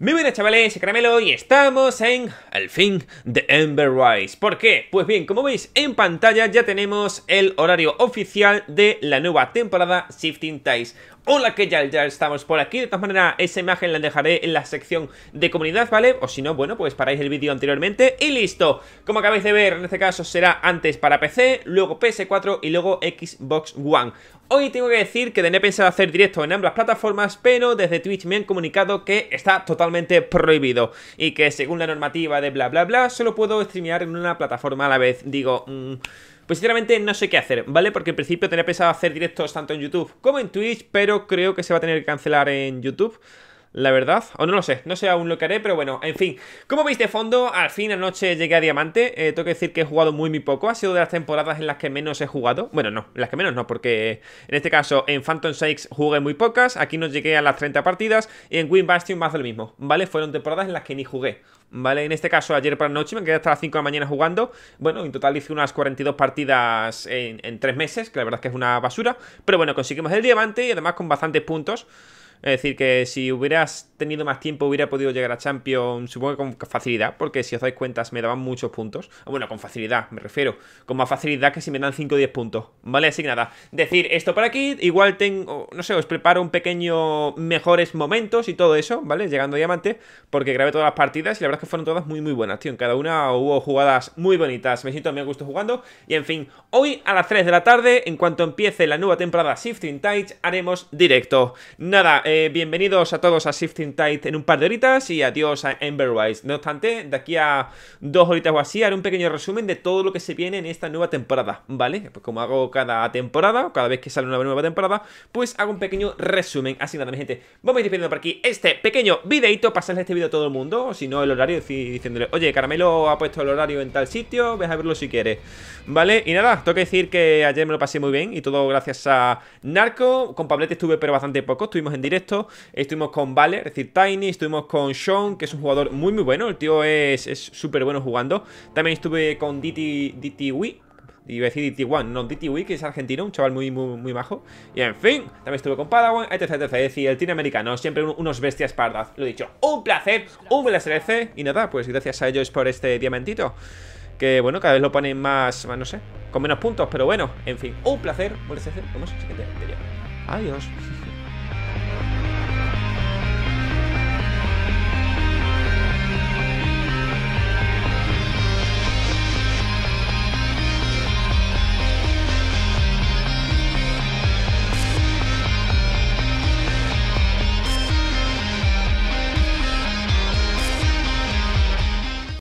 Muy buenas chavales, soy Caramelo y estamos en el fin de Ember Rise. ¿Por qué? Pues bien, como veis en pantalla ya tenemos el horario oficial de la nueva temporada Shifting Ties. Hola que ya, estamos por aquí, de todas maneras esa imagen la dejaré en la sección de comunidad, ¿vale? O si no, bueno, pues paráis el vídeo anteriormente y listo Como acabáis de ver, en este caso será antes para PC, luego PS4 y luego Xbox One Hoy tengo que decir que tenía pensado hacer directo en ambas plataformas, pero desde Twitch me han comunicado que está totalmente prohibido y que según la normativa de bla bla bla, solo puedo streamear en una plataforma a la vez. Digo, mm, pues sinceramente no sé qué hacer, ¿vale? Porque en principio tenía pensado hacer directos tanto en YouTube como en Twitch, pero creo que se va a tener que cancelar en YouTube la verdad. O no lo sé, no sé aún lo que haré, pero bueno, en fin. Como veis de fondo, al fin anoche llegué a Diamante. Eh, tengo que decir que he jugado muy, muy poco. Ha sido de las temporadas en las que menos he jugado. Bueno, no, en las que menos no, porque en este caso en Phantom Six jugué muy pocas. Aquí no llegué a las 30 partidas. Y en Win Bastion más el lo mismo, ¿vale? Fueron temporadas en las que ni jugué. ¿vale? En este caso, ayer por la noche me quedé hasta las 5 de la mañana jugando. Bueno, en total hice unas 42 partidas en, en 3 meses, que la verdad que es una basura. Pero bueno, conseguimos el diamante y además con bastantes puntos. Es decir, que si hubieras tenido más tiempo hubiera podido llegar a Champions, supongo que con facilidad, porque si os dais cuenta me daban muchos puntos. Ah, bueno, con facilidad, me refiero. Con más facilidad que si me dan 5 o 10 puntos. ¿Vale? Así que nada, decir esto para aquí, igual tengo, no sé, os preparo un pequeño mejores momentos y todo eso, ¿vale? Llegando a Diamante, porque grabé todas las partidas y la verdad es que fueron todas muy muy buenas, tío. En cada una hubo jugadas muy bonitas, me siento a gusto jugando. Y en fin, hoy a las 3 de la tarde, en cuanto empiece la nueva temporada Shifting Tides, haremos directo. Nada, eh, bienvenidos a todos a Shifting Tide en un par de horitas y adiós a Emberwise No obstante, de aquí a dos horitas o así haré un pequeño resumen de todo lo que se viene en esta nueva temporada, ¿vale? Pues como hago cada temporada, cada vez que sale una nueva temporada, pues hago un pequeño resumen. Así nada, mi gente, vamos a ir despidiendo por aquí este pequeño videito, pasarle este vídeo a todo el mundo, o si no, el horario, diciéndole, oye, Caramelo ha puesto el horario en tal sitio, ves a verlo si quieres, ¿vale? Y nada, tengo que decir que ayer me lo pasé muy bien y todo gracias a Narco, con Pablete estuve pero bastante poco, estuvimos en directo esto Estuvimos con Vale, es decir, Tiny, estuvimos con Sean, que es un jugador muy muy bueno, el tío es súper bueno jugando. También estuve con Diti DT Y a decir dt One no, que es argentino, un chaval muy, muy, muy majo. Y en fin, también estuve con Padawan, etc, etc. Es decir, el cine americano, siempre unos bestias pardas. Lo he dicho, un placer, un placer. Y nada, pues gracias a ellos por este diamantito. Que bueno, cada vez lo ponen más, más no sé, con menos puntos, pero bueno, en fin, un placer. Un vamos siguiente Adiós.